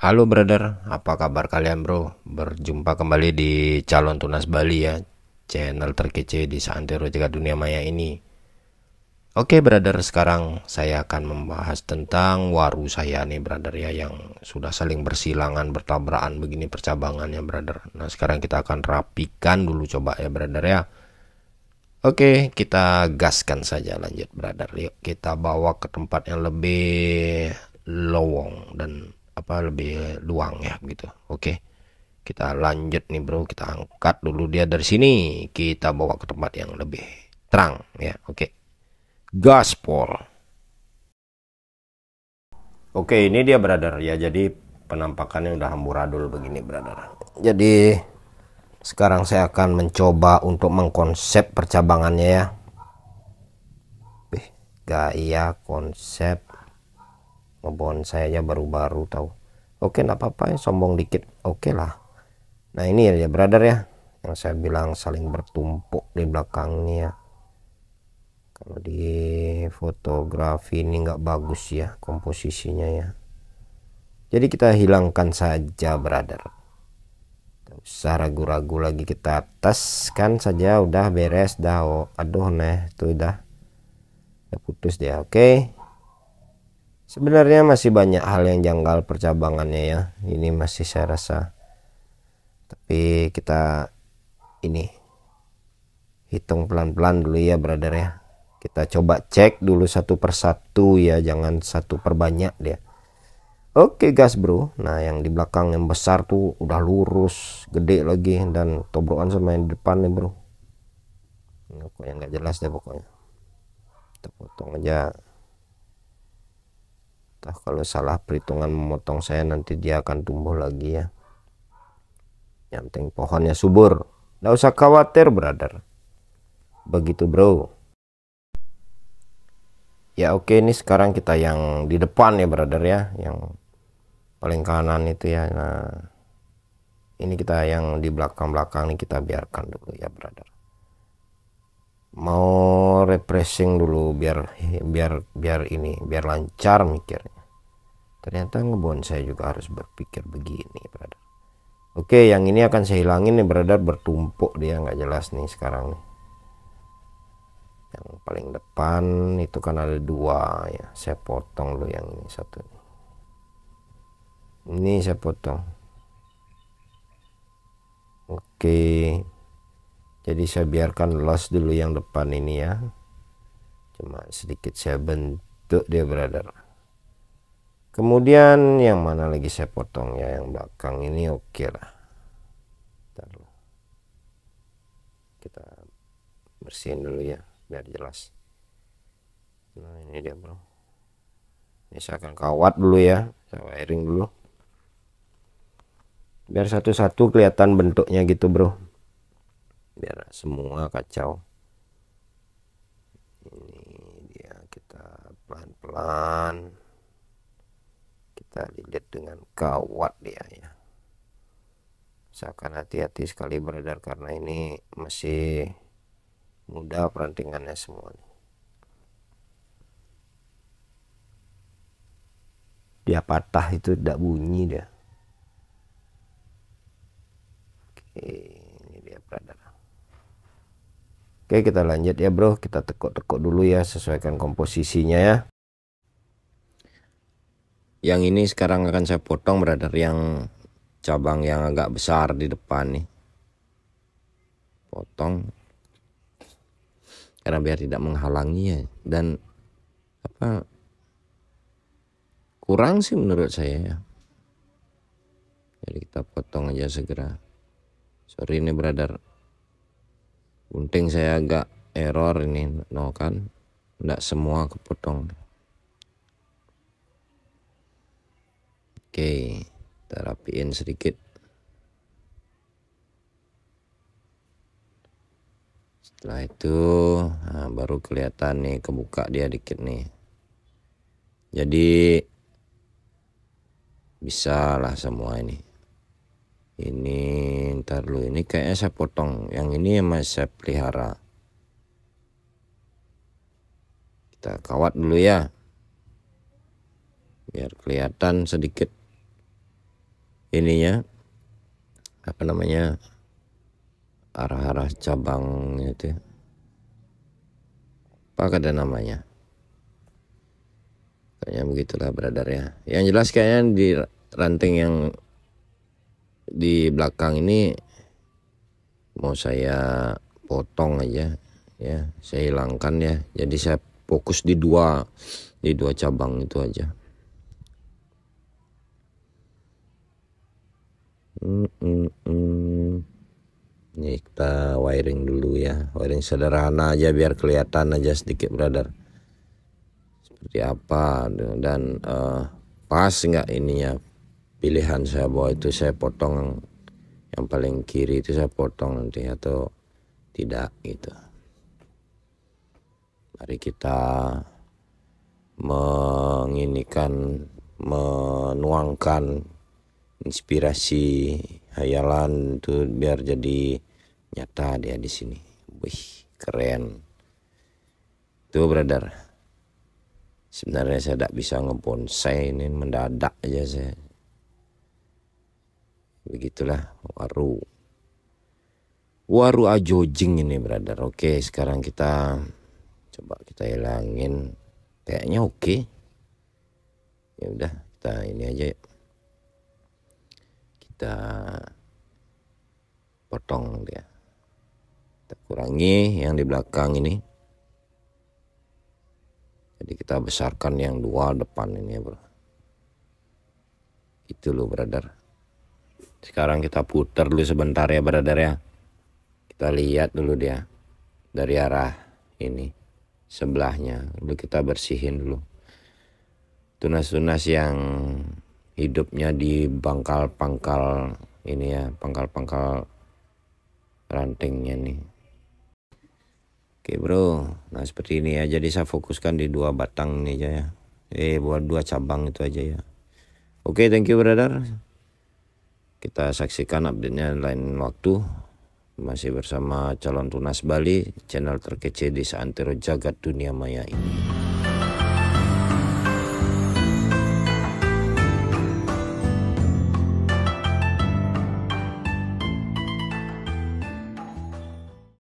Halo brother, apa kabar kalian bro? Berjumpa kembali di Calon Tunas Bali ya, channel terkece di Santero Jika dunia maya ini. Oke brother, sekarang saya akan membahas tentang waru saya nih brother ya yang sudah saling bersilangan, bertabrakan begini percabangannya brother. Nah sekarang kita akan rapikan dulu coba ya brother ya. Oke, kita gaskan saja lanjut brother. Yuk kita bawa ke tempat yang lebih lowong dan apa lebih luang ya begitu oke kita lanjut nih bro kita angkat dulu dia dari sini kita bawa ke tempat yang lebih terang ya oke gaspol oke ini dia brother ya jadi penampakannya udah hamburadul begini brother jadi sekarang saya akan mencoba untuk mengkonsep percabangannya ya eh, gaya konsep saya aja baru-baru tahu Oke, nggak apa-apa ya, sombong dikit. Oke lah. Nah ini ya, ya brother ya, yang saya bilang saling bertumpuk di belakangnya. Ya. Kalau di fotografi ini nggak bagus ya komposisinya ya. Jadi kita hilangkan saja brother usah ragu-ragu lagi kita tes kan saja udah beres dah oh, aduh neh, tuh udah Ya putus dia oke Sebenarnya masih banyak hal yang janggal percabangannya ya. Ini masih saya rasa. Tapi kita ini hitung pelan-pelan dulu ya brother ya. Kita coba cek dulu satu persatu ya, jangan satu perbanyak dia. Oke gas bro. Nah yang di belakang yang besar tuh udah lurus, gede lagi dan tobroan sama yang depan nih bro. Pokoknya nggak jelas deh pokoknya. Kita potong aja. Entah kalau salah perhitungan memotong saya nanti dia akan tumbuh lagi ya. Yang penting pohonnya subur. Nggak usah khawatir brother. Begitu bro. Ya oke okay, ini sekarang kita yang di depan ya brother ya. Yang paling kanan itu ya. Nah ini kita yang di belakang-belakang ini kita biarkan dulu ya brother mau refreshing dulu biar biar biar ini biar lancar mikirnya ternyata ngebon saya juga harus berpikir begini brother oke yang ini akan saya hilangin nih brother bertumpuk dia nggak jelas nih sekarang nih yang paling depan itu kan ada dua ya saya potong loh yang ini satu ini saya potong oke jadi saya biarkan los dulu yang depan ini ya cuma sedikit saya bentuk dia brother kemudian yang mana lagi saya potong ya yang belakang ini oke okay lah Bentar. kita bersihin dulu ya biar jelas nah ini dia bro ini saya akan kawat dulu ya saya wiring dulu biar satu-satu kelihatan bentuknya gitu bro biar semua kacau ini dia kita pelan-pelan kita dilihat dengan kawat dia ya seakan hati-hati sekali beredar karena ini masih muda perantingannya semua dia patah itu tidak bunyi dia oke ini dia beredar oke kita lanjut ya bro kita tekuk-tekuk dulu ya sesuaikan komposisinya ya yang ini sekarang akan saya potong brother yang cabang yang agak besar di depan nih potong karena biar tidak menghalangi ya dan apa kurang sih menurut saya ya jadi kita potong aja segera sorry ini brother gunting saya agak error ini no kan enggak semua kepotong Oke, kita rapiin sedikit. Setelah itu nah, baru kelihatan nih kebuka dia dikit nih. Jadi bisa lah semua ini. Ini ntar lu ini kayaknya saya potong. Yang ini masih saya pelihara. Kita kawat dulu ya. Biar kelihatan sedikit ininya apa namanya arah-arah cabang itu ya. Apa ada namanya? Kayaknya begitulah brother ya. Yang jelas kayaknya di ranting yang di belakang ini mau saya potong aja ya, saya hilangkan ya. Jadi saya fokus di dua di dua cabang itu aja. Ini kita wiring dulu ya. Wiring sederhana aja biar kelihatan aja sedikit brother. Seperti apa dan uh, pas nggak ininya pilihan saya bahwa itu saya potong yang paling kiri itu saya potong nanti atau tidak gitu. Mari kita menginikan menuangkan inspirasi hayalan tuh biar jadi nyata dia di sini wih keren tuh brother sebenarnya saya tidak bisa ngepon saya ini mendadak aja saya begitulah waru waru ajojing ini brother oke sekarang kita coba kita hilangin kayaknya oke ya udah kita ini aja ya kita potong dia ya. kita kurangi yang di belakang ini jadi kita besarkan yang dua depan ini bro itu loh brother sekarang kita putar dulu sebentar ya brother ya kita lihat dulu dia dari arah ini sebelahnya dulu kita bersihin dulu tunas-tunas yang hidupnya di bangkal pangkal ini ya pangkal-pangkal rantingnya nih oke bro nah seperti ini ya jadi saya fokuskan di dua batang ini aja ya eh buat dua cabang itu aja ya oke thank you brother kita saksikan update nya lain waktu masih bersama calon tunas Bali channel terkece di seantero jagat dunia maya ini